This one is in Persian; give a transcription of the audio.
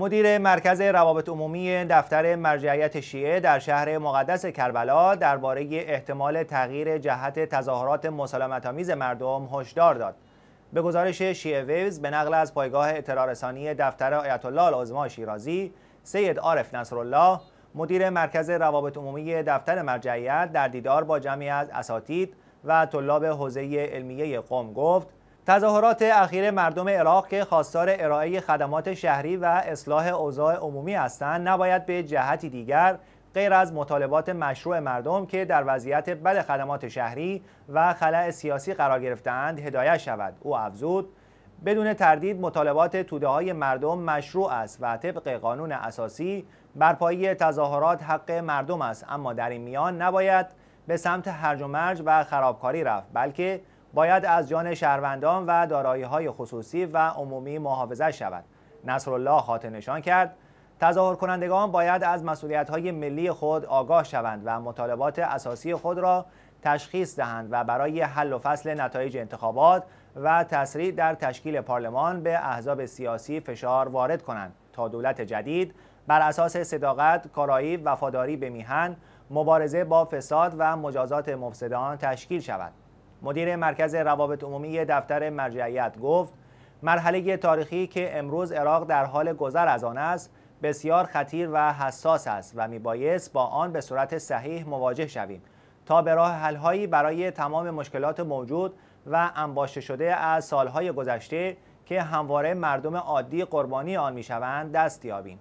مدیر مرکز روابط عمومی دفتر مرجعیت شیعه در شهر مقدس کربلا درباره احتمال تغییر جهت تظاهرات مسالمت‌آمیز مردم هشدار داد. به گزارش شیعه ویوز به نقل از پایگاه اطلاع‌رسانی دفتر آیت الله شیرازی، سید عارف نصرالله مدیر مرکز روابط عمومی دفتر مرجعیت در دیدار با جمعی از اساتید و طلاب حوزه علمیه قم گفت تظاهرات اخیر مردم عراق که خواستار ارائه خدمات شهری و اصلاح اوضاع عمومی هستند نباید به جهتی دیگر غیر از مطالبات مشروع مردم که در وضعیت بد خدمات شهری و خلع سیاسی قرار گرفتند هدایت شود او افزود بدون تردید مطالبات توده های مردم مشروع است و طبق قانون اساسی برپایی تظاهرات حق مردم است اما در این میان نباید به سمت هرج و مرج و خرابکاری رفت بلکه باید از جان شهروندان و دارایی های خصوصی و عمومی محافظت شود نصرالله خاطر نشان کرد تظاهر کنندگان باید از مسئولیت های ملی خود آگاه شوند و مطالبات اساسی خود را تشخیص دهند و برای حل و فصل نتایج انتخابات و تسریع در تشکیل پارلمان به احزاب سیاسی فشار وارد کنند تا دولت جدید بر اساس صداقت، کارایی، وفاداری به میهن، مبارزه با فساد و مجازات مفسدان تشکیل شود. مدیر مرکز روابط عمومی دفتر مرجعیت گفت مرحله تاریخی که امروز عراق در حال گذر از آن است بسیار خطیر و حساس است و میبایست با آن به صورت صحیح مواجه شویم تا به راه حلهایی برای تمام مشکلات موجود و انباشته شده از سالهای گذشته که همواره مردم عادی قربانی آن میشوند دست یابیم